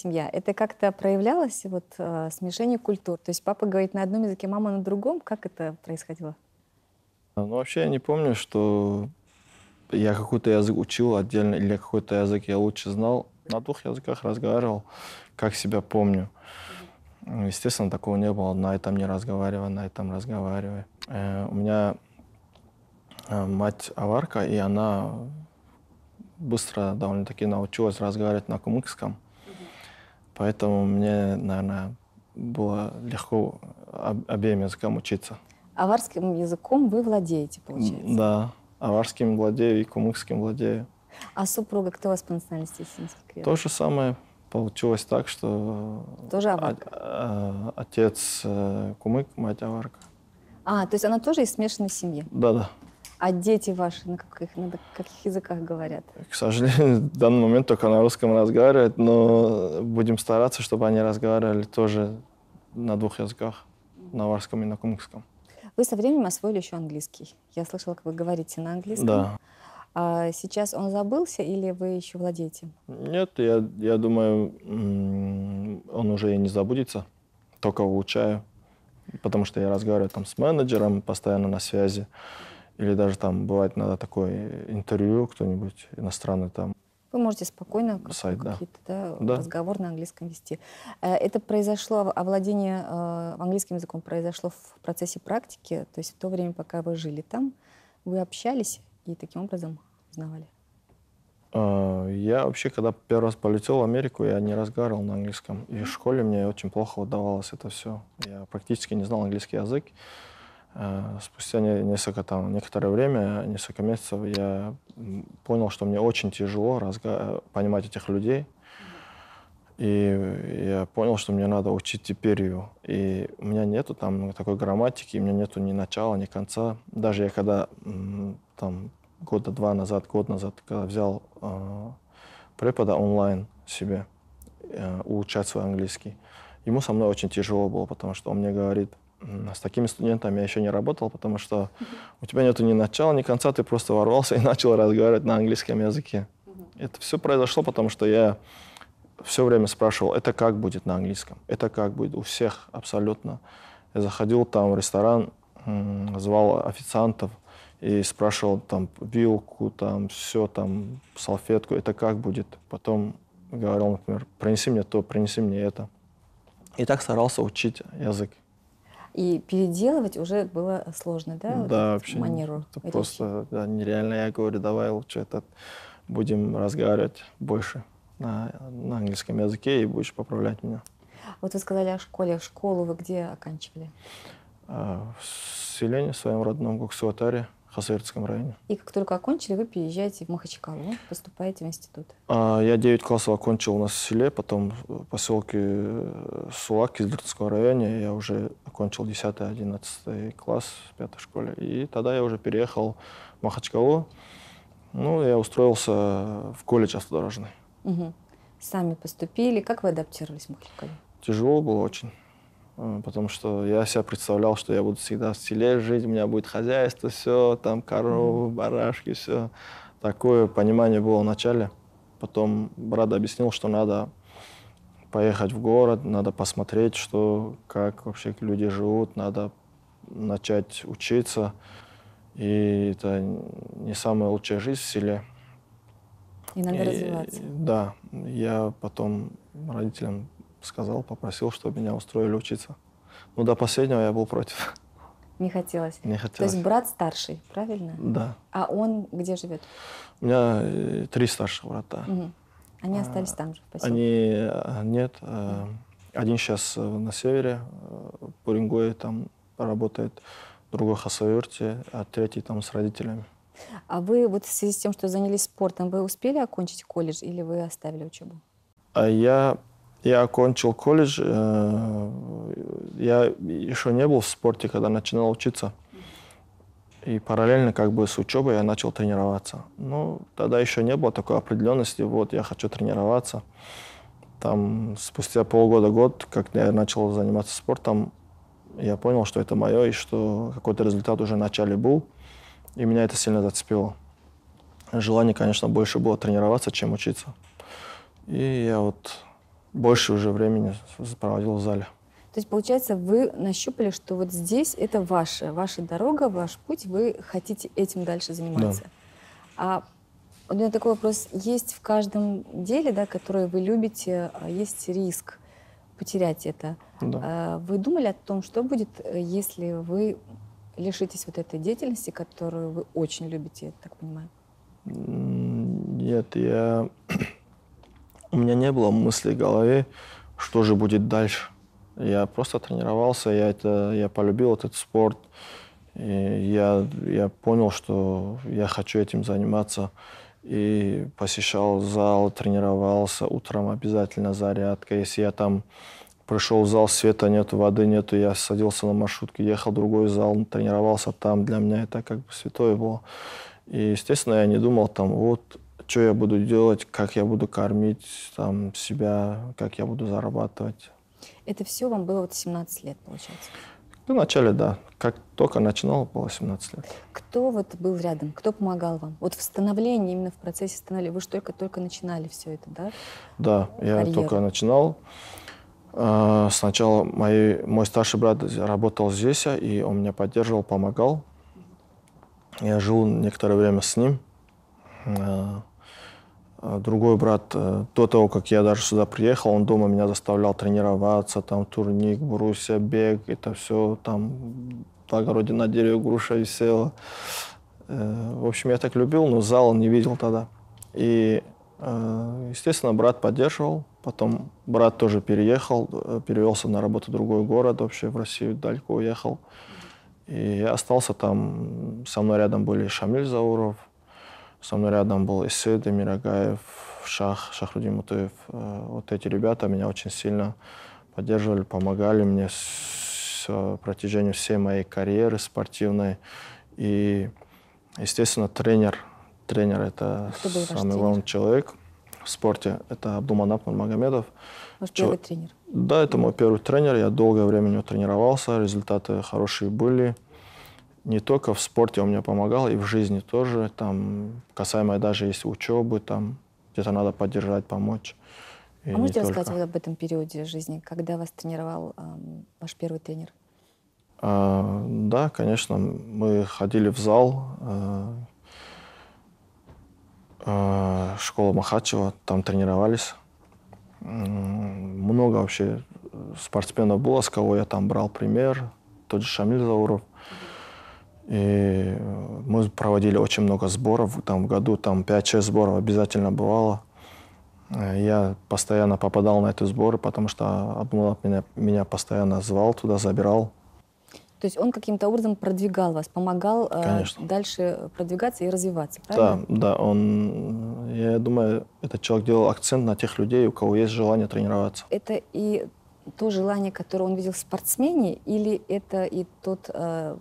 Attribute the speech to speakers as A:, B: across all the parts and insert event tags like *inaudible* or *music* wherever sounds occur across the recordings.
A: семья. Это как-то проявлялось, вот э, смешение культур? То есть папа говорит на одном языке, мама на другом? Как это происходило?
B: А, ну, вообще я не помню, что я какой-то язык учил отдельно или какой-то язык я лучше знал. На двух языках разговаривал, как себя помню. Ну, естественно, такого не было. На этом не разговаривай, на этом разговаривай. Э, у меня э, мать аварка, и она быстро довольно-таки научилась разговаривать на кумыкском. Поэтому мне, наверное, было легко обеим языкам учиться.
A: Аварским языком вы владеете, получается?
B: Да, аварским владею и кумыкским владею.
A: А супруга кто у вас по национальности, если То же самое.
B: Получилось так, что тоже аварка? отец э, кумык, мать аварка.
A: А, то есть она тоже из смешанной семьи? Да-да. А дети ваши на каких, на каких языках говорят?
B: К сожалению, *laughs* в данный момент только на русском разговаривают, но будем стараться, чтобы они разговаривали тоже на двух языках, на варском и на кумыкском.
A: Вы со временем освоили еще английский. Я слышала, как вы говорите на английском. Да. А сейчас он забылся или вы еще владеете?
B: Нет, я, я думаю, он уже и не забудется. Только улучшаю, потому что я разговариваю там с менеджером, постоянно на связи. Или даже там бывает надо такое интервью, кто-нибудь иностранный там.
A: Вы можете спокойно Сайт, да. Да, да. разговор на английском вести. Э, это произошло, а, овладение э, английским языком произошло в процессе практики, то есть в то время, пока вы жили там, вы общались и таким образом узнавали?
B: А, я вообще, когда первый раз полетел в Америку, я не разговаривал на английском. И в школе мне очень плохо удавалось это все. Я практически не знал английский язык. Э, спустя несколько там, некоторое время, несколько месяцев, я понял, что мне очень тяжело разга... понимать этих людей. И я понял, что мне надо учить теперью. И у меня нету там такой грамматики, у меня нету ни начала, ни конца. Даже я когда там года два назад, год назад, когда взял э, препода онлайн себе э, улучшать свой английский, ему со мной очень тяжело было, потому что он мне говорит – а с такими студентами я еще не работал, потому что у тебя нет ни начала, ни конца, ты просто ворвался и *laughs* начал разговаривать на английском языке. Это все произошло, потому что я все время спрашивал, это как будет на английском, это как будет у всех абсолютно. Я заходил там в ресторан, звал официантов и спрашивал там вилку, там все, там салфетку, это как будет. Потом говорил, например, принеси мне то, принеси мне это. И так старался учить язык.
A: И переделывать уже было сложно, да? Да, вот вообще. Манеру. Это речи.
B: просто да, нереально. Я говорю, давай лучше этот, будем разговаривать больше на, на английском языке и будешь поправлять меня.
A: Вот вы сказали о школе. Школу вы где оканчивали?
B: А, в селении в своем родном Гуксуатаре. Хасавертском районе.
A: И как только окончили, вы переезжаете в Махачкалу, поступаете в институт.
B: А, я 9 классов окончил у нас в селе, потом в поселке э, Сулак из Дуртского района. Я уже окончил 10-11 класс в пятой школе. И тогда я уже переехал в Махачкалу. Ну, я устроился в колледж автодорожный.
A: Угу. Сами поступили. Как вы адаптировались в Махачкале?
B: Тяжело было очень. Э, потому что я себя представлял, что я буду всегда в селе жить, у меня будет хозяйство, все, там коровы, барашки, все. Такое понимание было в начале. Потом брат объяснил, что надо поехать в город, надо посмотреть, что, как вообще люди живут, надо начать учиться. И это не самая лучшая жизнь в селе.
A: И надо и, развиваться.
B: Да. Я потом родителям сказал, попросил, чтобы меня устроили учиться. но ну, до последнего я был против.
A: Не хотелось? Не хотелось. То есть брат старший, правильно? Да. А он где живет?
B: У меня э, три старших брата.
A: Угу. Они а, остались там же, в
B: Они... Э, нет. Э, один сейчас э, на севере, в Уренгое там работает, другой в Хасаверте, а третий там с родителями.
A: А вы вот в связи с тем, что занялись спортом, вы успели окончить колледж или вы оставили учебу?
B: А я я окончил колледж, э, я еще не был в спорте, когда начинал учиться. И параллельно как бы с учебой я начал тренироваться. Ну, тогда еще не было такой определенности, вот я хочу тренироваться. Там спустя полгода-год, как я начал заниматься спортом, я понял, что это мое и что какой-то результат уже в начале был. И меня это сильно зацепило. Желание, конечно, больше было тренироваться, чем учиться. И я вот больше уже времени проводил в зале.
A: То есть, получается, вы нащупали, что вот здесь это ваша, ваша дорога, ваш путь, вы хотите этим дальше заниматься. Да. А у меня такой вопрос. Есть в каждом деле, да, которое вы любите, а, есть риск потерять это. Да. А, вы думали о том, что будет, э, если вы лишитесь вот этой деятельности, которую вы очень любите, я так понимаю?
B: Нет, я у меня не было мысли в голове, что же будет дальше. Я просто тренировался, я, это, я полюбил этот спорт. И я, я понял, что я хочу этим заниматься. И посещал зал, тренировался. Утром обязательно зарядка. Если я там пришел в зал, света нету, воды нету, я садился на маршрутке, ехал в другой зал, тренировался там. Для меня это как бы святое было. И, естественно, я не думал там, вот что я буду делать, как я буду кормить там, себя, как я буду зарабатывать.
A: Это все вам было вот 17 лет, получается?
B: Ну, вначале, да. Как только начинал, было 17 лет.
A: Кто вот был рядом? Кто помогал вам? Вот в становлении, именно в процессе становления. Вы же только-только начинали все это, да?
B: Да, Карьеру. я только начинал. А, сначала мой, мой старший брат работал здесь, а, и он меня поддерживал, помогал. Я жил некоторое время с ним. А, а, другой брат, э, до того, как я даже сюда приехал, он дома меня заставлял тренироваться, там турник, брусья, бег, это все, там в огороде на дереве груша висела. Э, в общем, я так любил, но зала не видел тогда. И, э, естественно, брат поддерживал. Потом брат тоже переехал, перевелся на работу в другой город вообще, в Россию, далеко уехал. И я остался там, со мной рядом были Шамиль Зауров, со мной рядом был Исыд, Мирагаев, Шах, Шахрудин Мутуев. Э, вот эти ребята меня очень сильно поддерживали, помогали мне с протяжении всей моей карьеры спортивной. И, естественно, тренер. Тренер – это самый главный человек в спорте. Это Абдулманап Магомедов.
A: Ваш Чел... первый тренер?
B: Да, это мой первый тренер. Я долгое время у него тренировался. Результаты хорошие были не только в спорте он мне помогал, и в жизни тоже, там, касаемо даже есть учебы, там, где-то надо поддержать, помочь. И а можете рассказать вот
A: об этом периоде жизни, когда вас тренировал э, ваш первый тренер?
B: А, да, конечно, мы ходили в зал э, а, э, а, школы Махачева, там тренировались. Много вообще спортсменов было, с кого я там брал пример. Тот же Шамиль Зауров, и э, мы проводили очень много сборов. Там в году там 5-6 сборов обязательно бывало. Э, я постоянно попадал на эти сборы, потому что Абдулат меня, меня постоянно звал туда, забирал.
A: То есть он каким-то образом продвигал вас, помогал э, Конечно. дальше продвигаться и развиваться, правильно?
B: Да, да. Он, я думаю, этот человек делал акцент на тех людей, у кого есть желание тренироваться.
A: Это и то желание, которое он видел в спортсмене, или это и тот э,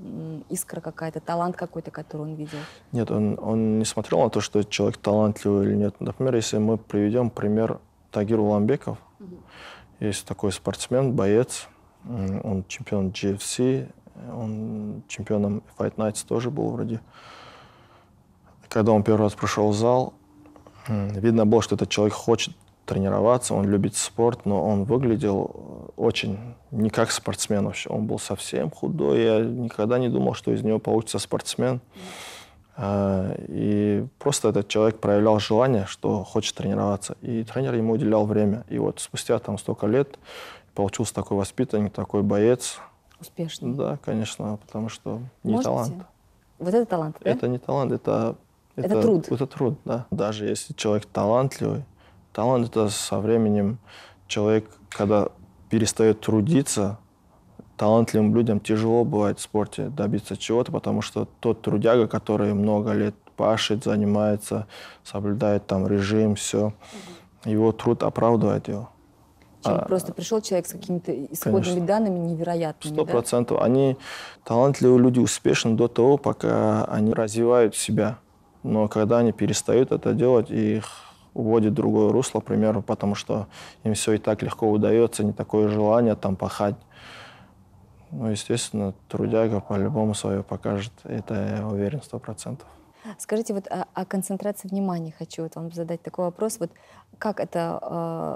A: искра какая-то, талант какой-то, который он видел?
B: Нет, он, он не смотрел на то, что человек талантливый или нет. Например, если мы приведем пример Тагир Уламбеков, угу. есть такой спортсмен, боец, он чемпион GFC, он чемпионом Fight Nights тоже был вроде. Когда он первый раз пришел в зал, видно было, что этот человек хочет тренироваться, он любит спорт, но он выглядел э, очень не как спортсмен вообще. Он был совсем худой, я никогда не думал, что из него получится спортсмен. А, и просто этот человек проявлял желание, что хочет тренироваться. И тренер ему уделял время. И вот спустя там столько лет получился такой воспитанник, такой боец. Успешный. Да, конечно, потому что не Можете? талант.
A: Вот это талант, да?
B: Это не талант, это... Это, это труд. Это труд, да. Даже если человек талантливый, Талант – это со временем человек, когда перестает трудиться, талантливым людям тяжело бывает в спорте добиться чего-то, потому что тот трудяга, который много лет пашет, занимается, соблюдает там режим, все, его труд оправдывает его. Чем а,
A: просто пришел человек с какими-то исходными конечно. данными невероятными. Сто процентов.
B: Да? Они талантливые люди успешны до того, пока они развивают себя. Но когда они перестают это делать, их уводит в другое русло, к примеру, потому что им все и так легко удается, не такое желание там пахать. Ну, естественно, трудяга по-любому свое покажет. Это я уверен сто процентов.
A: Скажите, вот о, а, о концентрации внимания хочу вот вам задать такой вопрос. Вот как это,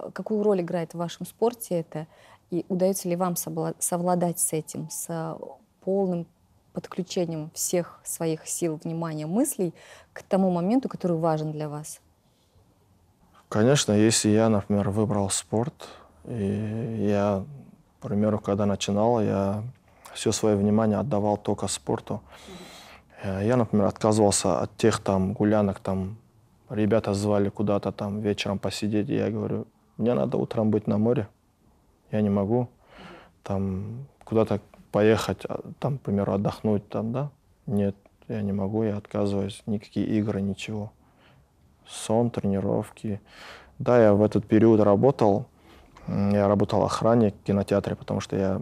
A: э, какую роль играет в вашем спорте это? И удается ли вам совладать с этим, с полным подключением всех своих сил, внимания, мыслей к тому моменту, который важен для вас?
B: Конечно, если я, например, выбрал спорт, и я, к примеру, когда начинал, я все свое внимание отдавал только спорту. Э, я, например, отказывался от тех там гулянок, там ребята звали куда-то там вечером посидеть, и я говорю, мне надо утром быть на море, я не могу там куда-то поехать, а, там, к примеру, отдохнуть там, да? Нет, я не могу, я отказываюсь, никакие игры, ничего сон, тренировки. Да, я в этот период работал. Я работал охранник в кинотеатре, потому что я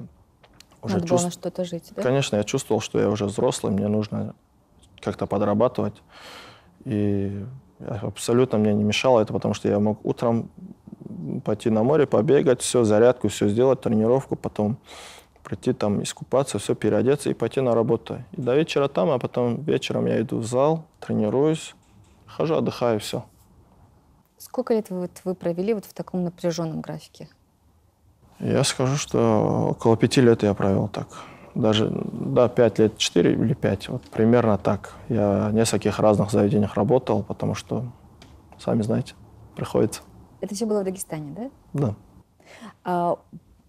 A: уже Надо чувств... было что-то жить, да?
B: Конечно, я чувствовал, что я уже взрослый, мне нужно как-то подрабатывать. И абсолютно мне не мешало это, потому что я мог утром пойти на море, побегать, все, зарядку, все сделать, тренировку, потом прийти там искупаться, все переодеться и пойти на работу. И до вечера там, а потом вечером я иду в зал, тренируюсь, Хожу, отдыхаю, все.
A: Сколько лет вот, вы провели вот в таком напряженном графике?
B: Я скажу, что около пяти лет я провел так. Даже, да, пять лет, четыре или пять, вот примерно так. Я в нескольких разных заведениях работал, потому что, сами знаете, приходится.
A: Это все было в Дагестане, да? Да. А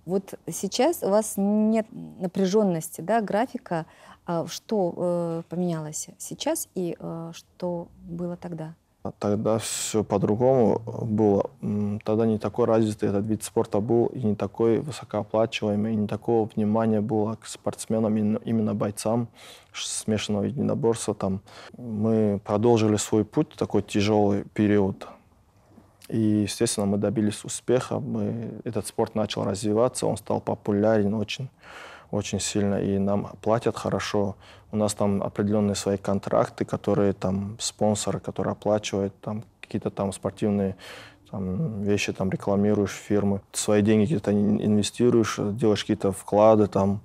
A: вот сейчас у вас нет напряженности, да, графика. А что э, поменялось сейчас и э, что было тогда?
B: А тогда все по-другому было. Тогда не такой развитый этот вид спорта был, и не такой высокооплачиваемый, и не такого внимания было к спортсменам, именно бойцам смешанного единоборства. Там. Мы продолжили свой путь, такой тяжелый период. И, естественно, мы добились успеха. Мы, этот спорт начал развиваться, он стал популярен очень очень сильно, и нам платят хорошо. У нас там определенные свои контракты, которые там спонсоры, которые оплачивают там какие-то там спортивные там, вещи, там рекламируешь фирмы, свои деньги какие то инвестируешь, делаешь какие-то вклады, там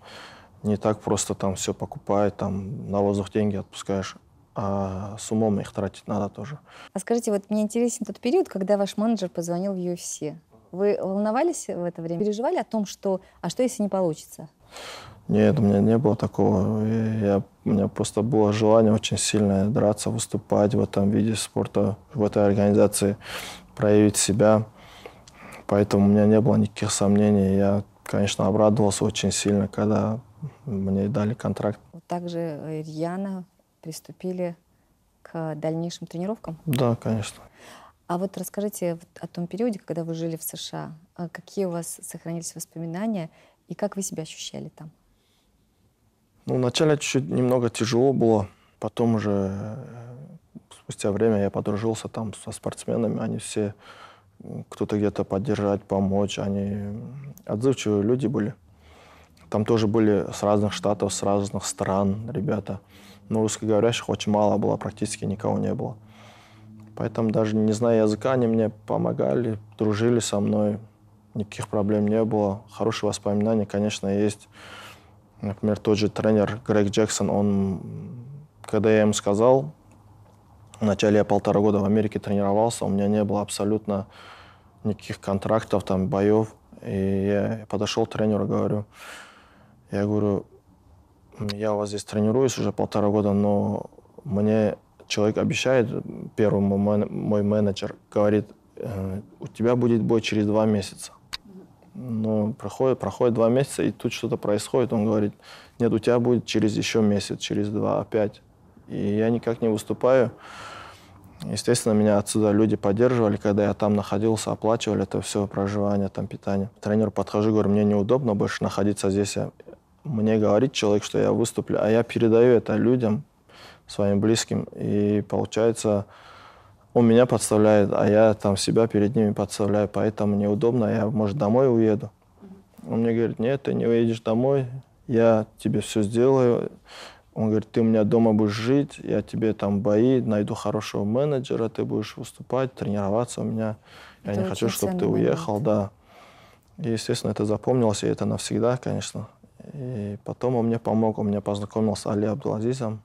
B: не так просто там все покупает, там на воздух деньги отпускаешь а с умом их тратить надо тоже.
A: А скажите, вот мне интересен тот период, когда ваш менеджер позвонил в UFC. Вы волновались в это время? Переживали о том, что «а что, если не получится?»
B: Нет, у меня не было такого. Я, у меня просто было желание очень сильное драться, выступать в этом виде спорта, в этой организации, проявить себя. Поэтому у меня не было никаких сомнений. Я, конечно, обрадовался очень сильно, когда мне дали контракт.
A: Также э, Яна приступили к дальнейшим тренировкам? Да, конечно. А вот расскажите о том периоде, когда вы жили в США. А какие у вас сохранились воспоминания и как вы себя ощущали там?
B: Ну, вначале чуть-чуть немного тяжело было. Потом уже э, спустя время я подружился там со спортсменами. Они все кто-то где-то поддержать, помочь. Они отзывчивые люди были. Там тоже были с разных штатов, с разных стран ребята. Но русскоговорящих очень мало было, практически никого не было. Поэтому даже не зная языка, они мне помогали, дружили со мной никаких проблем не было. Хорошие воспоминания, конечно, есть. Например, тот же тренер Грег Джексон, он, когда я ему сказал, вначале я полтора года в Америке тренировался, у меня не было абсолютно никаких контрактов, там, боев. И я подошел к тренеру, говорю, я говорю, я у вас здесь тренируюсь уже полтора года, но мне человек обещает, первый мой менеджер говорит, э, у тебя будет бой через два месяца. Но проходит, проходит два месяца, и тут что-то происходит. Он говорит, нет, у тебя будет через еще месяц, через два, опять. И я никак не выступаю. Естественно, меня отсюда люди поддерживали, когда я там находился, оплачивали это все, проживание, там, питание. тренер подхожу, говорю, мне неудобно больше находиться здесь. Мне говорит человек, что я выступлю, а я передаю это людям, своим близким. И получается, он меня подставляет, а я там себя перед ними подставляю, поэтому неудобно, я, может, домой уеду. Он мне говорит, нет, ты не уедешь домой, я тебе все сделаю. Он говорит, ты у меня дома будешь жить, я тебе там бои, найду хорошего менеджера, ты будешь выступать, тренироваться у меня. Я это не хочу, чтобы ты момент. уехал, да. И, естественно, это запомнилось, и это навсегда, конечно. И потом он мне помог, он меня познакомил с Али Абдулазизом.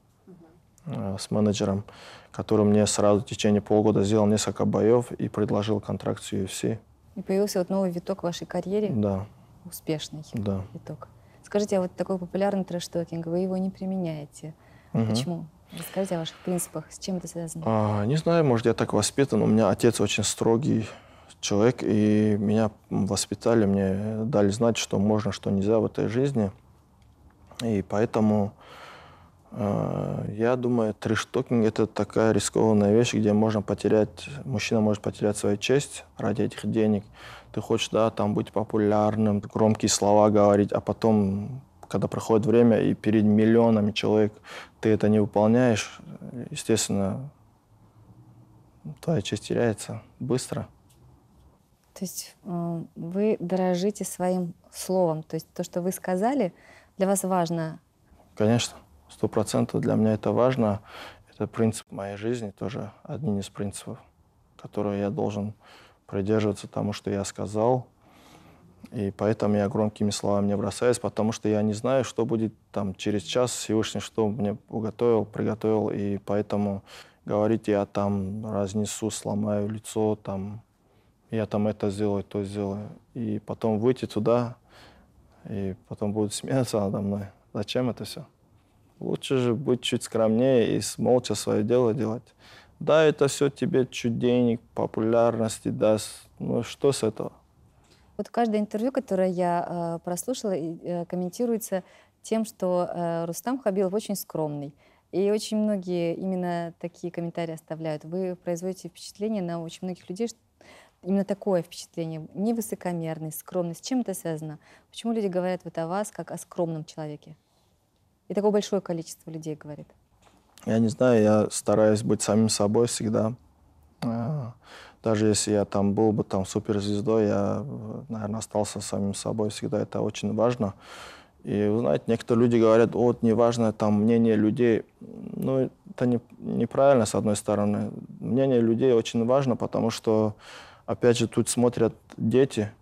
B: Э, с менеджером, который мне сразу в течение полгода сделал несколько боев и предложил контракт с UFC.
A: И появился вот новый виток в вашей карьере? Да. Успешный
B: да. виток.
A: Скажите, а вот такой популярный трэш-токинг, вы его не применяете. Угу. Почему? Расскажите о ваших принципах, с чем это связано?
B: А, не знаю, может, я так воспитан. У меня отец очень строгий человек, и меня воспитали, мне дали знать, что можно, что нельзя в этой жизни. И поэтому а, я думаю, трэш-токинг это такая рискованная вещь, где можно потерять, мужчина может потерять свою честь ради этих денег. Ты хочешь, да, там быть популярным, громкие слова говорить, а потом, когда проходит время, и перед миллионами человек ты это не выполняешь, естественно, твоя честь теряется быстро.
A: То есть э, вы дорожите своим словом, то есть то, что вы сказали, для вас важно.
B: Конечно сто процентов для меня это важно. Это принцип моей жизни, тоже один из принципов, которые я должен придерживаться тому, что я сказал. И поэтому я громкими словами не бросаюсь, потому что я не знаю, что будет там через час Всевышний, что мне уготовил, приготовил. И поэтому говорить я там разнесу, сломаю лицо, там я там это сделаю, то сделаю. И потом выйти туда, и потом будут смеяться надо мной. Зачем это все? Лучше же быть чуть скромнее и молча свое дело делать. Да, это все тебе чуть денег, популярности даст. Ну что с этого?
A: Вот каждое интервью, которое я э, прослушала, э, комментируется тем, что э, Рустам Хабилов очень скромный. И очень многие именно такие комментарии оставляют. Вы производите впечатление на очень многих людей, что именно такое впечатление, невысокомерность, скромный. С чем это связано? Почему люди говорят вот о вас как о скромном человеке? И такое большое количество людей говорит.
B: Я не знаю, я стараюсь быть самим собой всегда. А, даже если я там был бы там суперзвездой, я, наверное, остался самим собой всегда. Это очень важно. И, вы знаете, некоторые люди говорят, вот, неважно там мнение людей. Ну, это не, неправильно, с одной стороны. Мнение людей очень важно, потому что, опять же, тут смотрят дети.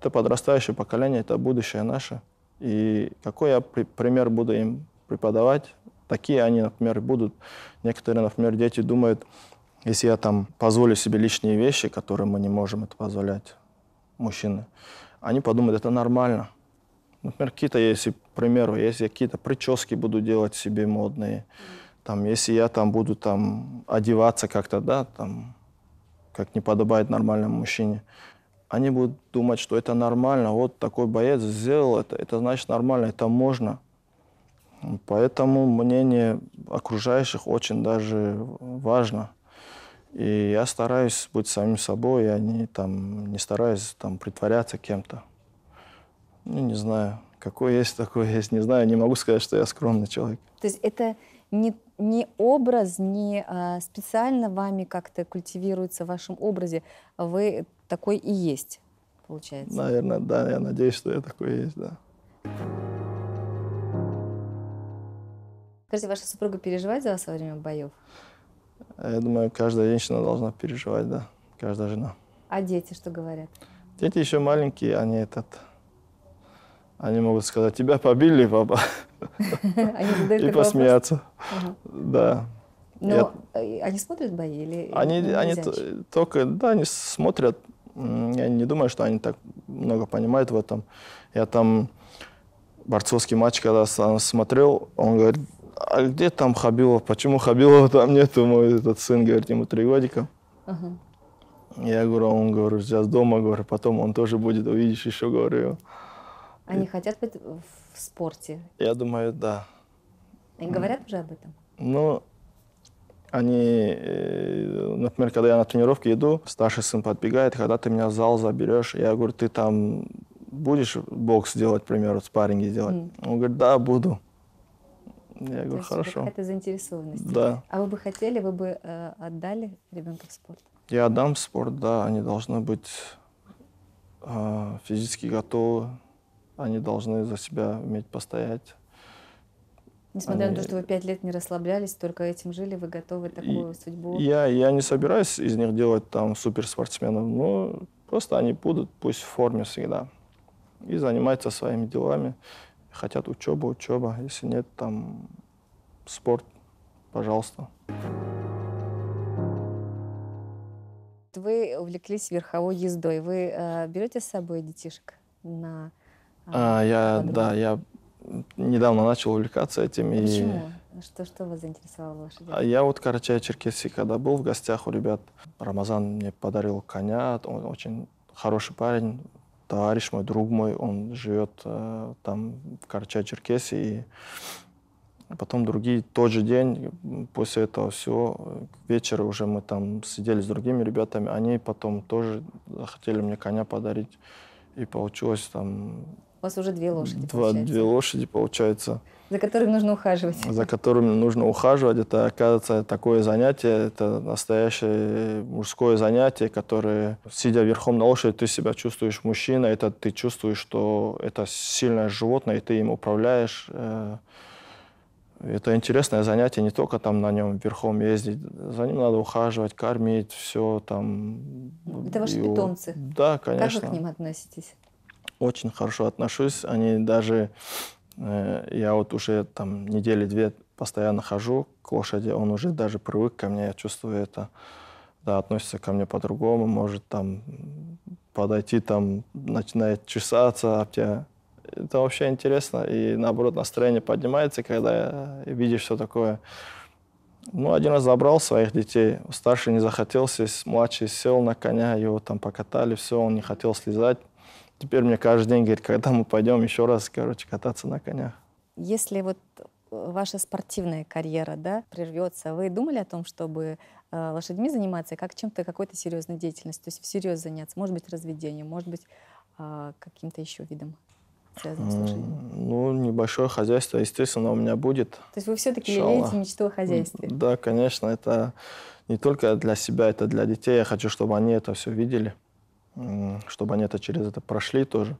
B: Это подрастающее поколение, это будущее наше. И какой я при, пример буду им преподавать, такие они, например, будут. Некоторые, например, дети думают, если я там позволю себе лишние вещи, которые мы не можем это позволять, мужчины, они подумают, это нормально. Например, какие-то, если, к примеру, если я какие-то прически буду делать себе модные, там, если я там буду там одеваться как-то, да, там, как не подобает нормальному мужчине, они будут думать, что это нормально, вот такой боец сделал это, это значит нормально, это можно. Поэтому мнение окружающих очень даже важно. И я стараюсь быть самим собой, я не, там, не стараюсь там, притворяться кем-то. Ну, не знаю, какой есть, *laughs* такой есть, не знаю, не могу сказать, что я скромный человек.
A: То есть это не, не образ, не а, специально вами как-то культивируется в вашем образе. Вы такой и есть, получается. Наверное,
B: да. Я надеюсь, что я такой и есть, да.
A: Скажите, ваша супруга переживает за вас во время боев?
B: Э, я думаю, каждая женщина должна переживать, да. Каждая жена.
A: А дети что говорят?
B: Дети еще маленькие, они этот... Они могут сказать, тебя побили, папа. *laughs*
A: И посмеяться.
B: Да. Но
A: э, они смотрят бои или... они
B: только, да, они смотрят, я не думаю, что они так много понимают в этом. Я там борцовский матч, когда смотрел, он говорит, а где там Хабилов? Почему Хабилова там нету? Мой этот сын говорит, ему три годика. Uh-huh. Я говорю, он говорит, сейчас дома, говорю, потом он тоже будет, увидишь еще, говорю.
A: Они и... хотят быть в спорте?
B: Я думаю, да.
A: Они говорят уже об этом?
B: Ну, они, э, например, когда я на тренировке иду, старший сын подбегает, когда ты меня в зал заберешь, я говорю, ты там будешь бокс делать, к примеру, спарринги делать? Mm. Он говорит, да, буду. Я говорю, хорошо. Какая-то заинтересованность. Да.
A: А вы бы хотели, вы бы э, отдали ребенка в спорт?
B: Я отдам в спорт, да. Они должны быть э, физически готовы. Они должны за себя уметь постоять.
A: Несмотря Они... на то, что вы пять лет не расслаблялись, только этим жили, вы готовы такую и... судьбу? Я,
B: я не собираюсь из них делать там суперспортсменов, но просто они будут, пусть в форме всегда. И занимаются своими делами. Хотят учеба, учеба. Если нет, там спорт, пожалуйста.
A: Вы увлеклись верховой ездой. Вы э, берете с собой детишек на... Э, а, я,
B: да, я недавно начал увлекаться этим. А почему?
A: Что, что вас заинтересовало лошади? А я
B: вот Карачай-Черкесии, когда был в гостях у ребят, Рамазан мне подарил коня, он очень хороший парень, товарищ мой, друг мой, он живет э, там в Карачай-Черкесии. И потом другие, тот же день, после этого все вечера уже мы там сидели с другими ребятами, они потом тоже захотели мне коня подарить. И получилось там
A: у вас уже две лошади, Два, получается.
B: Две лошади, получается.
A: За которыми нужно ухаживать.
B: За которыми нужно ухаживать. Это, оказывается, такое занятие, это настоящее мужское занятие, которое, сидя верхом на лошади, ты себя чувствуешь мужчина, это ты чувствуешь, что это сильное животное, и ты им управляешь. Э, это интересное занятие, не только там на нем верхом ездить. За ним надо ухаживать, кормить, все там. Это ваши его... питомцы? Да, конечно. Как вы к
A: ним относитесь?
B: очень хорошо отношусь. Они даже... Э, я вот уже там недели две постоянно хожу к лошади, он уже даже привык ко мне, я чувствую это. Да, относится ко мне по-другому, может там подойти, там начинает чесаться об тебя. Это вообще интересно, и наоборот настроение поднимается, когда э, видишь все такое. Ну, один раз забрал своих детей, старший не захотел сесть, младший сел на коня, его там покатали, все, он не хотел слезать. Теперь мне каждый день говорит, когда мы пойдем еще раз, короче, кататься на конях.
A: Если вот э, ваша спортивная карьера, да, прервется, вы думали о том, чтобы э, лошадьми заниматься, как чем-то, какой-то серьезной деятельностью, то есть всерьез заняться, может быть, разведением, может быть, э, каким-то еще видом? связанным с лошадью?
B: Ну, небольшое хозяйство, естественно, у меня будет. То
A: есть вы все-таки лелеете мечту о хозяйстве?
B: Да, конечно, это не только для себя, это для детей. Я хочу, чтобы они это все видели чтобы они это через это прошли тоже.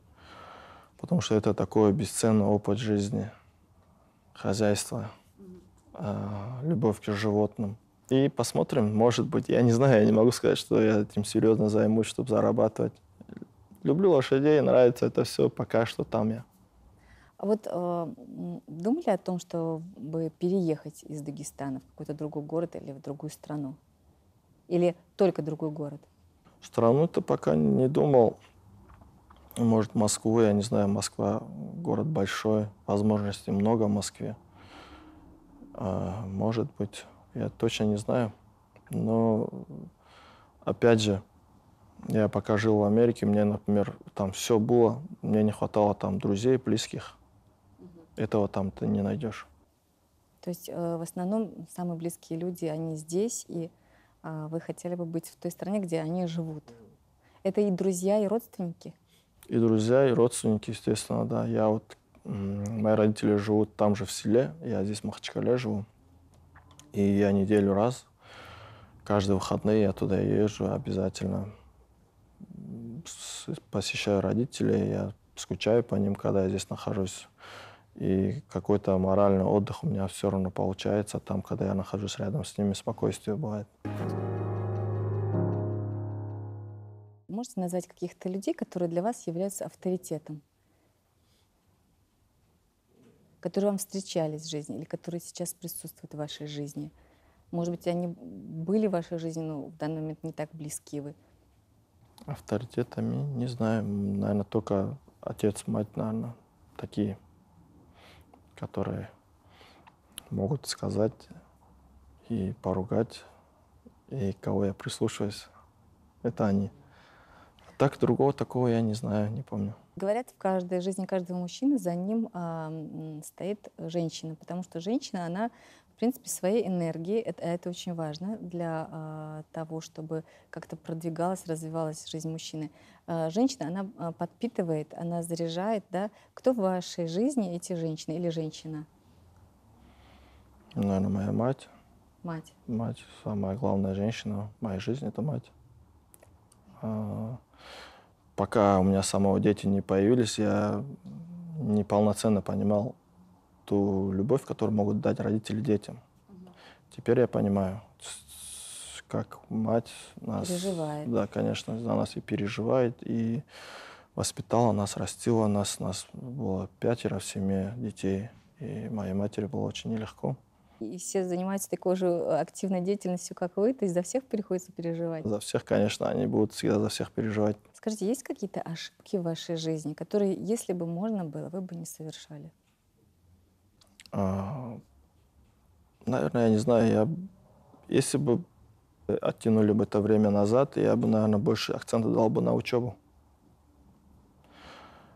B: Потому что это такой бесценный опыт жизни, хозяйства, любовь к животным. И посмотрим, может быть, я не знаю, я не могу сказать, что я этим серьезно займусь, чтобы зарабатывать. Люблю лошадей, нравится это все, пока что там я.
A: А вот э, думали о том, чтобы переехать из Дагестана в какой-то другой город или в другую страну? Или только другой город?
B: страну-то пока не думал. Может, Москву, я не знаю, Москва город большой, возможностей много в Москве. А, может быть, я точно не знаю. Но, опять же, я пока жил в Америке, мне, например, там все было, мне не хватало там друзей, близких. Этого там ты не найдешь.
A: То есть э, в основном самые близкие люди, они здесь, и а, вы хотели бы быть в той стране, где они живут. Это и друзья, и родственники?
B: И друзья, и родственники, естественно, да. Я вот, мои родители живут там же в селе, я здесь в Махачкале живу. И я неделю раз, каждый выходный я туда езжу обязательно. Посещаю родителей, я скучаю по ним, когда я здесь нахожусь. И какой-то моральный отдых у меня все равно получается там, когда я нахожусь рядом с ними, спокойствие бывает.
A: Можете назвать каких-то людей, которые для вас являются авторитетом? Которые вам встречались в жизни или которые сейчас присутствуют в вашей жизни? Может быть, они были в вашей жизни, но в данный момент не так близки вы?
B: Авторитетами, не знаю, наверное, только отец, мать, наверное, такие которые могут сказать и поругать, и кого я прислушиваюсь, это они. А так другого такого я не знаю, не помню.
A: Говорят, в каждой жизни каждого мужчины за ним э, стоит женщина, потому что женщина, она в принципе, своей энергии Это, а это очень важно для а, того, чтобы как-то продвигалась, развивалась жизнь мужчины. А, женщина, она а, подпитывает, она заряжает, да. Кто в вашей жизни эти женщины или женщина?
B: Наверное, моя мать. Мать. Мать самая главная женщина в моей жизни это мать. А, пока у меня самого дети не появились, я неполноценно понимал ту любовь, которую могут дать родители детям. Угу. Теперь я понимаю, как мать нас... Переживает. Да, конечно, за нас и переживает, и воспитала нас, растила нас. У Нас было пятеро в семье детей, и моей матери было очень нелегко.
A: И все занимаются такой же активной деятельностью, как вы, то есть за всех приходится переживать?
B: За всех, конечно, они будут всегда за всех переживать.
A: Скажите, есть какие-то ошибки в вашей жизни, которые, если бы можно было, вы бы не совершали?
B: А, наверное, я не знаю, я, если бы оттянули бы это время назад, я бы, наверное, больше акцента дал бы на учебу.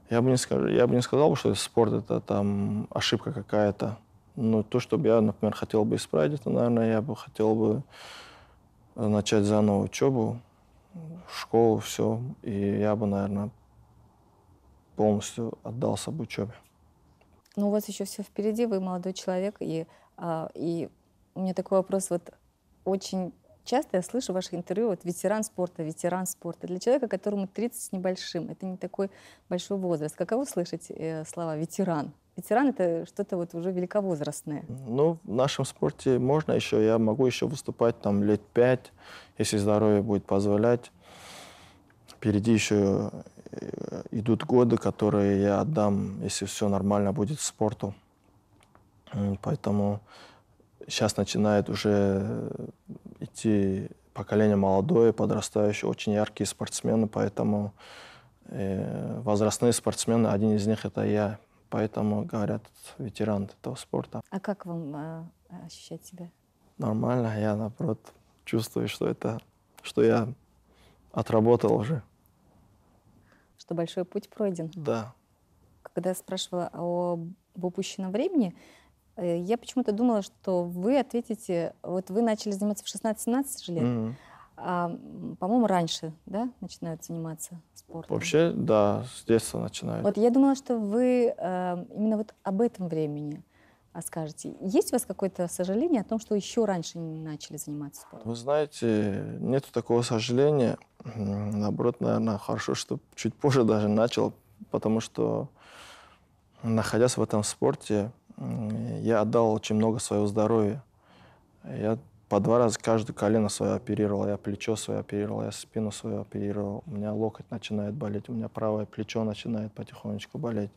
B: Я бы не, скажу, я бы не сказал, что спорт это там ошибка какая-то. Но то, что я, например, хотел бы исправить, это, наверное, я бы хотел бы э, начать заново учебу, школу, все. И я бы, наверное, полностью отдался бы учебе.
A: Ну у вас еще все впереди, вы молодой человек, и, а, и у меня такой вопрос, вот очень часто я слышу в ваших интервью, вот ветеран спорта, ветеран спорта. Для человека, которому 30 с небольшим, это не такой большой возраст. Каково слышать э, слова «ветеран»? Ветеран — это что-то вот уже великовозрастное. Ну,
B: в нашем спорте можно еще, я могу еще выступать там лет пять, если здоровье будет позволять. Впереди еще Э, идут годы, которые я отдам, если все нормально будет спорту. Поэтому сейчас начинает уже э, идти поколение молодое, подрастающее, очень яркие спортсмены, поэтому э, возрастные спортсмены, один из них это я, поэтому говорят ветеран этого спорта.
A: А как вам ощущать себя?
B: Нормально, я наоборот чувствую, что это, что я отработал уже
A: что большой путь пройден. Да. Когда я спрашивала об упущенном времени, э, я почему-то думала, что вы ответите, вот вы начали заниматься в 16-17 лет, mm а, по-моему, раньше, да, начинают заниматься спортом?
B: Вообще, да, с детства начинают. Вот
A: я думала, что вы э, именно вот об этом времени. А скажете. Есть у вас какое-то сожаление о том, что еще раньше не начали заниматься спортом?
B: Вы знаете, нет такого сожаления. Наоборот, наверное, хорошо, что чуть позже даже начал, потому что, находясь в этом спорте, я отдал очень много своего здоровья. Я по два раза каждое колено свое оперировал, я плечо свое оперировал, я спину свою оперировал. У меня локоть начинает болеть, у меня правое плечо начинает потихонечку болеть.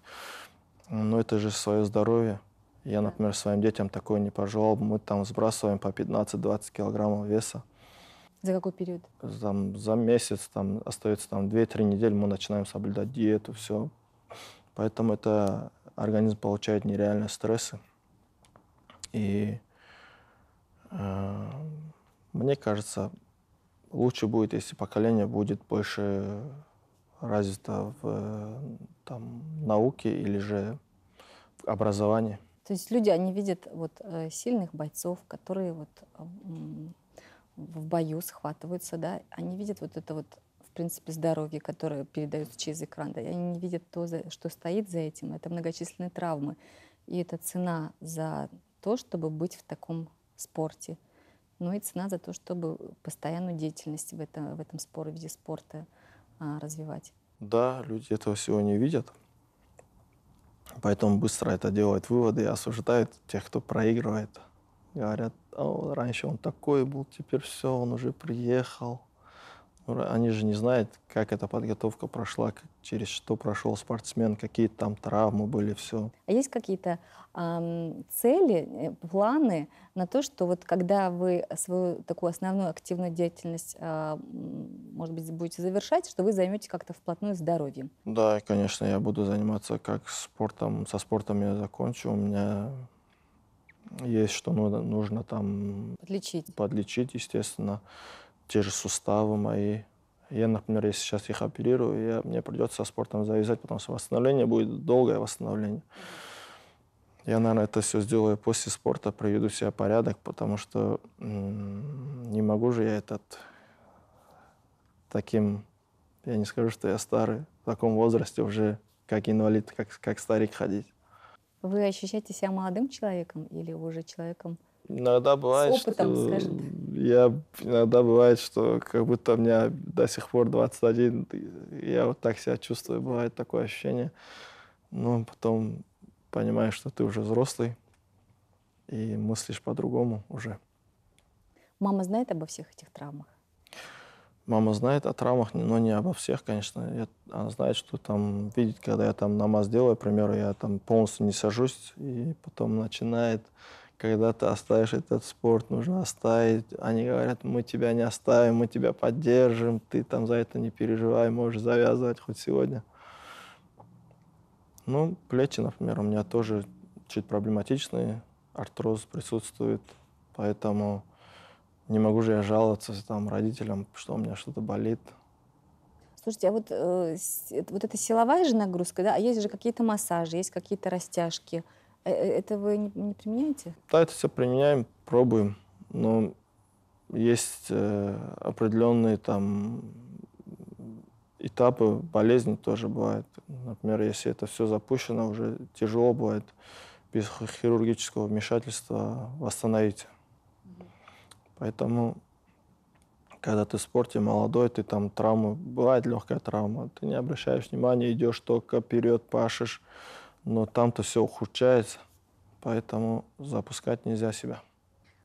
B: Но это же свое здоровье. Я, например, своим детям такое не пожелал. Мы там сбрасываем по 15-20 килограммов веса.
A: За какой период?
B: Там, за месяц, там остается там 2-3 недели, мы начинаем соблюдать диету, все. Поэтому это организм получает нереальные стрессы. И э, мне кажется, лучше будет, если поколение будет больше развито в э, там, науке или же образовании.
A: То есть люди, они видят вот э, сильных бойцов, которые вот в бою схватываются, да, они видят вот это вот в принципе, здоровье, которое передают через экран. Да, они не видят то, что стоит за этим. Это многочисленные травмы. И это цена за то, чтобы быть в таком спорте. Ну и цена за то, чтобы постоянную деятельность в этом, в этом споре, в виде спорта а, развивать.
B: Да, люди этого всего не видят. Поэтому быстро это делают выводы и осуждают тех, кто проигрывает. Говорят, «А раньше он такой был, теперь все, он уже приехал. Ну, они же не знают, как эта подготовка прошла, через что прошел спортсмен, какие там травмы были, все.
A: А есть какие-то эм, цели, э, планы на то, что вот когда вы свою такую основную активную деятельность э, может быть, будете завершать, что вы займете как-то вплотную здоровьем.
B: Да, конечно, я буду заниматься как спортом. Со спортом я закончу. У меня есть что нужно, нужно там... Подлечить. Подлечить, естественно. Те же суставы мои. Я, например, если сейчас их оперирую, я, мне придется со спортом завязать, потому что восстановление будет долгое восстановление. Я, наверное, это все сделаю после спорта, приведу себя в порядок, потому что не могу же я этот таким, я не скажу, что я старый, в таком возрасте уже как инвалид, как, как старик ходить.
A: Вы ощущаете себя молодым человеком или уже человеком
B: иногда бывает, с опытом, что
A: скажем?
B: Я, иногда бывает, что как будто у меня до сих пор 21, я вот так себя чувствую, бывает такое ощущение. Но потом понимаешь, что ты уже взрослый и мыслишь по-другому уже.
A: Мама знает обо всех этих травмах?
B: Мама знает о травмах, но не обо всех, конечно. Я, она знает, что там видит, когда я там намаз делаю, к примеру, я там полностью не сажусь, и потом начинает, когда ты оставишь этот спорт, нужно оставить. Они говорят, мы тебя не оставим, мы тебя поддержим, ты там за это не переживай, можешь завязывать хоть сегодня. Ну, плечи, например, у меня тоже чуть проблематичные, артроз присутствует, поэтому не могу же я жаловаться там родителям, что у меня что-то болит.
A: Слушайте, а вот, э, вот эта силовая же нагрузка, да, а есть же какие-то массажи, есть какие-то растяжки. Э, э, это вы не, не применяете?
B: Да, это все применяем, пробуем. Но есть э, определенные там этапы болезни тоже бывают. Например, если это все запущено, уже тяжело бывает без хирургического вмешательства восстановить. Поэтому, когда ты в спорте молодой, ты там травму, бывает легкая травма, ты не обращаешь внимания, идешь только вперед, пашешь, но там-то все ухудшается, поэтому запускать нельзя себя.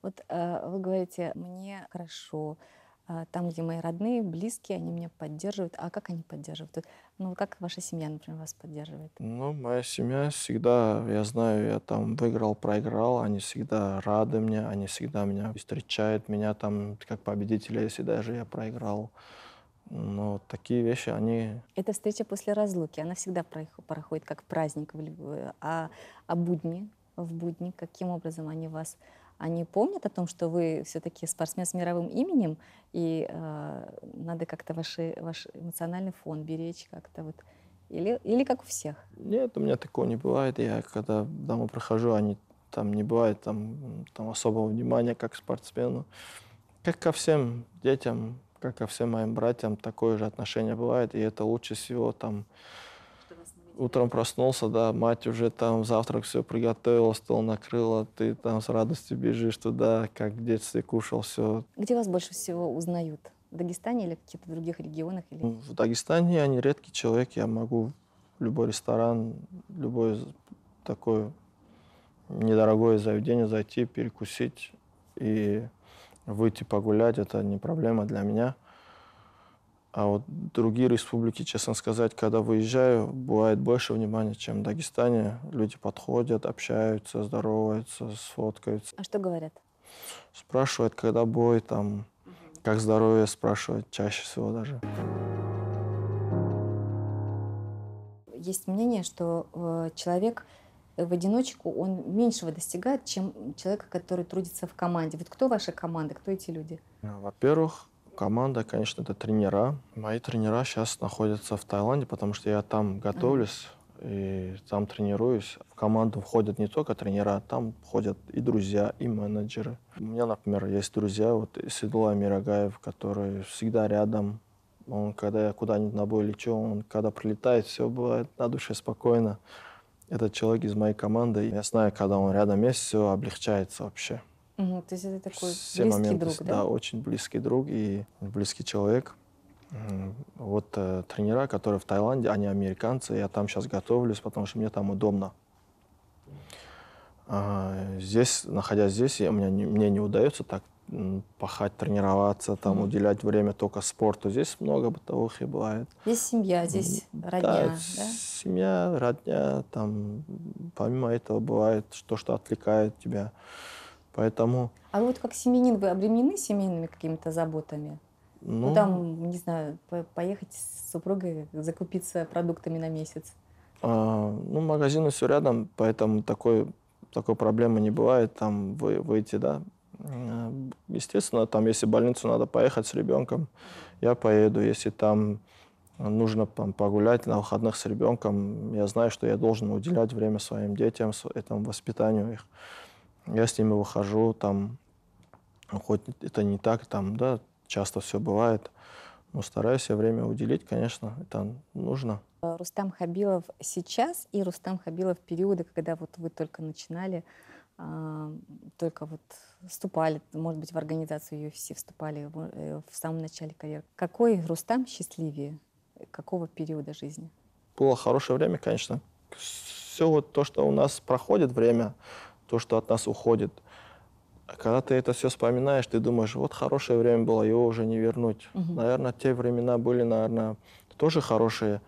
A: Вот э, вы говорите, мне хорошо, а, там, где мои родные, близкие, они меня поддерживают. А как они поддерживают? Ну, как ваша семья, например, вас поддерживает?
B: Ну, моя семья всегда, я знаю, я там выиграл, проиграл, они всегда рады мне, они всегда меня встречают, меня там как победителя, если даже я проиграл. Но ну, такие вещи, они...
A: Эта встреча после разлуки, она всегда проходит как праздник, э, а, а будни, в будни, каким образом они вас они помнят о том, что вы все-таки спортсмен с мировым именем, и э, надо как-то ваши, ваш эмоциональный фон беречь как-то вот. Или, или как у всех? Нет, у меня
B: такого не бывает. Я когда домой прохожу, они а там не бывает там, там особого внимания как к спортсмену. Как ко всем детям, как ко всем моим братьям, такое же отношение бывает. И это лучше всего там утром проснулся, да, мать уже там завтрак все приготовила, стол накрыла, ты там с радостью бежишь туда, как в детстве кушал все.
A: Где вас больше всего узнают? В Дагестане или в каких-то других регионах? Или...
B: В Дагестане я не редкий человек, я могу в любой ресторан, любое такое недорогое заведение зайти, перекусить и выйти погулять, это не проблема для меня. А вот другие республики, честно сказать, когда выезжаю, бывает больше внимания, чем в Дагестане. Люди подходят, общаются, здороваются, сфоткаются. А что говорят? Спрашивают, когда бой, там, как здоровье, спрашивают чаще всего даже.
A: Есть мнение, что э, человек э, в одиночку, он меньшего достигает, чем человек, который трудится в команде. Вот кто ваша команда, кто эти люди?
B: Ну, во-первых, Команда, конечно, это тренера. Мои тренера сейчас находятся в Таиланде, потому что я там готовлюсь и там тренируюсь. В команду входят не только тренера, там входят и друзья, и менеджеры. У меня, например, есть друзья, вот Седула Мирогаев, который всегда рядом. Он, когда я куда-нибудь на бой лечу, он когда прилетает, все бывает на душе спокойно. Этот человек из моей команды, я знаю, когда он рядом есть, все облегчается вообще.
A: Угу, то есть это такой все близкий моменты, друг, да? Да, очень
B: близкий друг и близкий человек. Вот э, тренера, которые в Таиланде, они американцы, я там сейчас готовлюсь, потому что мне там удобно. А, здесь, находясь здесь, я, мне, не, мне не удается так пахать, тренироваться, там, mm-hmm. уделять время только спорту. Здесь много бытовых и бывает.
A: Здесь семья, здесь родня, да? да?
B: семья, родня, там, помимо этого бывает то, что отвлекает тебя. Поэтому...
A: А вот как семенин вы обременены семейными какими-то заботами? Ну, ну там, не знаю, поехать с супругой, закупиться продуктами на месяц.
B: А, ну, магазины все рядом, поэтому такой, такой проблемы не бывает, там вы, выйти, да. Э, естественно, там, если в больницу надо поехать с ребенком, я поеду. Если там нужно там, погулять на выходных с ребенком, я знаю, что я должен уделять время своим детям, этому воспитанию их я с ними выхожу, там, хоть это не так, там, да, часто все бывает, но стараюсь я время уделить, конечно, это нужно.
A: Рустам Хабилов сейчас и Рустам Хабилов периоды, когда вот вы только начинали, а, только вот вступали, может быть, в организацию UFC вступали э, в самом начале карьеры. Какой Рустам счастливее? Какого периода жизни?
B: Было хорошее время, конечно. Все вот то, что у нас проходит время, то, что от нас уходит. А когда ты это все вспоминаешь, ты думаешь, вот хорошее время было, его уже не вернуть. Угу. Наверное, те времена были, наверное, тоже хорошие,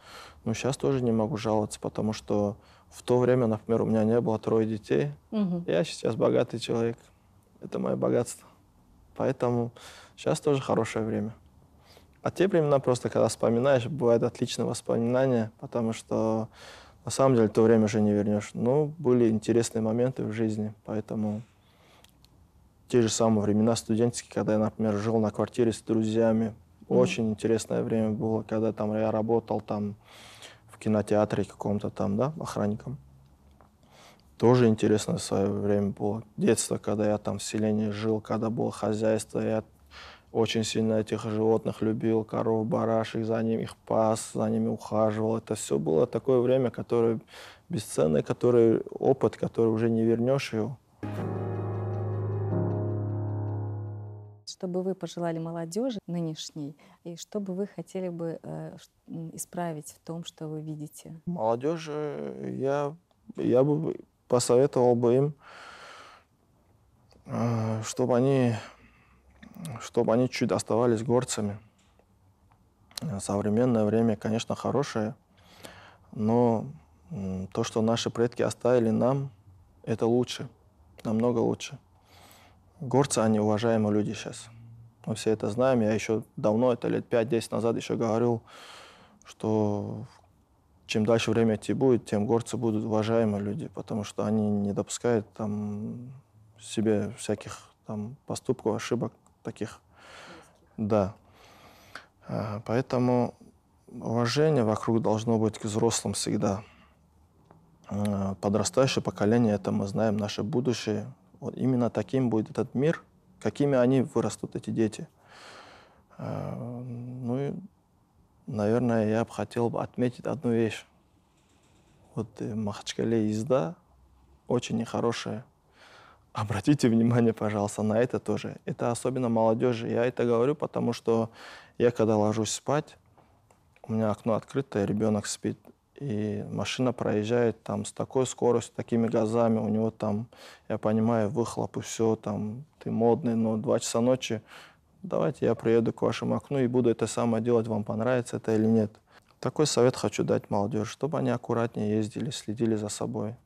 B: но сейчас тоже не могу жаловаться, потому что в то время, например, у меня не было трое детей. Угу. Я сейчас богатый человек. Это мое богатство. Поэтому сейчас тоже хорошее время. А те времена просто, когда вспоминаешь, бывают отличные воспоминания, потому что на самом деле, то время уже не вернешь. Но были интересные моменты в жизни, поэтому те же самые времена студенческие, когда я, например, жил на квартире с друзьями. mm Очень интересное время было, когда там я работал там в кинотеатре каком-то там, да, охранником. Тоже интересное свое время было. Детство, когда я там в селении жил, когда было хозяйство, я очень сильно этих животных любил, коров, барашек, за ними их пас, за ними ухаживал. Это все было такое время, которое бесценное, который опыт, который уже не вернешь его.
A: Что бы вы пожелали молодежи нынешней, и что бы вы хотели бы э, исправить в том, что вы видите?
B: Молодежи я, я бы посоветовал бы им, э, чтобы они чтобы они чуть оставались горцами. Э, современное время, конечно, хорошее, но то, что наши предки оставили нам, это лучше, намного лучше. Горцы, они уважаемые люди сейчас. Мы все это знаем. Я еще давно, это лет 5-10 назад, еще говорил, что чем дальше время идти будет, тем горцы будут уважаемые люди, потому что они не допускают там себе всяких там поступков, ошибок таких. Да. А, поэтому уважение вокруг должно быть к взрослым всегда. А, подрастающее поколение, это мы знаем, наше будущее. Вот именно таким будет этот мир, какими они вырастут, эти дети. А, ну и, наверное, я бы хотел отметить одну вещь. Вот э, Махачкале езда очень нехорошая. Обратите внимание, пожалуйста, на это тоже. Это особенно молодежи. Я это говорю, потому что я когда ложусь спать, у меня окно открыто, ребенок спит. И машина проезжает там с такой скоростью, такими газами. У него там, я понимаю, выхлоп и все, там, ты модный, но два часа ночи. Давайте я приеду к вашему окну и буду это самое делать, вам понравится это или нет. Такой совет хочу дать молодежи, чтобы они аккуратнее ездили, следили за собой.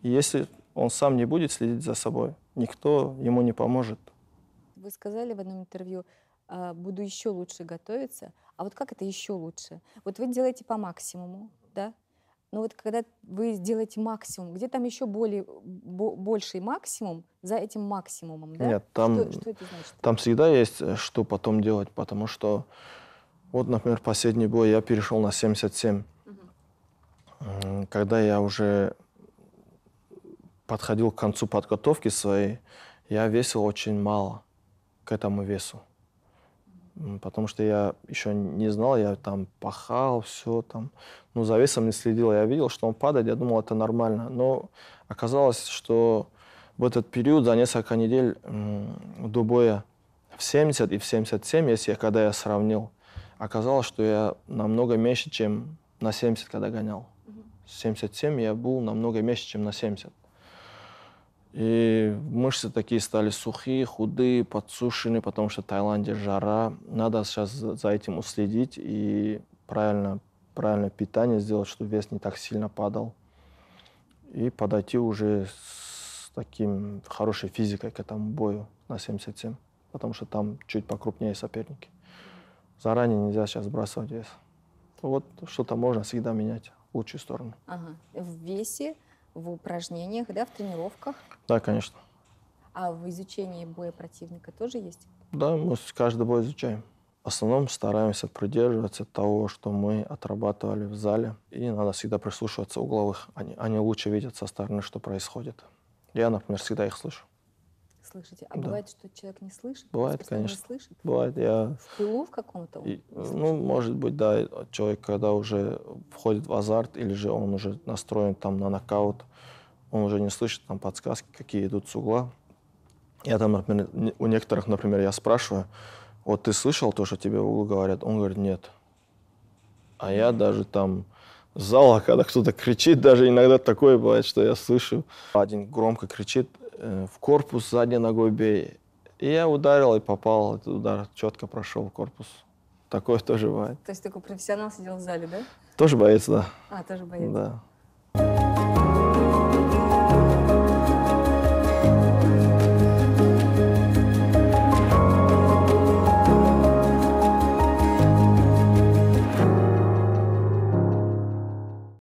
B: И если он сам не будет следить за собой, никто ему не поможет.
A: Вы сказали в одном интервью, а, буду еще лучше готовиться. А вот как это еще лучше? Вот вы делаете по максимуму, да? Но вот когда вы сделаете максимум, где там еще более, бо, больший максимум за этим максимумом, да? Нет, там, что, что это значит? там
B: всегда есть, э, что потом делать, потому что вот, например, последний бой я перешел на 77. Угу. Когда я уже подходил к концу подготовки своей, я весил очень мало к этому весу. Потому что я еще не знал, я там пахал, все там. Ну, за весом не следил. Я видел, что он падает, я думал, это нормально. Но оказалось, что в этот период за несколько недель до боя в 70 и в 77, если я, когда я сравнил, оказалось, что я намного меньше, чем на 70, когда гонял. 77 я был намного меньше, чем на 70. И мышцы такие стали сухие, худые, подсушенные, потому что в Таиланде жара. Надо сейчас за этим уследить и правильно, правильно питание сделать, чтобы вес не так сильно падал. И подойти уже с таким хорошей физикой к этому бою на 77, потому что там чуть покрупнее соперники. Заранее нельзя сейчас бросать вес. Вот что-то можно всегда менять в лучшую сторону.
A: Ага. В весе в упражнениях, да, в тренировках? Да, конечно. А в изучении боя противника тоже есть?
B: Да, мы каждый бой изучаем. В основном стараемся придерживаться того, что мы отрабатывали в зале. И надо всегда прислушиваться угловых. Они, они лучше видят со стороны, что происходит. Я, например, всегда их слышу
A: слышите. А да. бывает, что человек не слышит? Бывает, конечно. Не слышит? Бывает, я... В пылу в каком-то? ну, может
B: быть, да. Человек, когда уже входит в азарт, или же он уже настроен там на нокаут, он уже не слышит там подсказки, какие идут с угла. Я там, например, у некоторых, например, я спрашиваю, вот ты слышал то, что тебе в углу говорят? Он говорит, нет. А я даже там зала, когда кто-то кричит, даже иногда такое бывает, что я слышу. Один громко кричит, Э, в корпус задней ногой бей. И я ударил и попал. Этот удар четко прошел в корпус. Такое тоже бывает.
A: То есть такой профессионал сидел в зале, да?
B: Тоже боец, да. А, тоже боец. Да.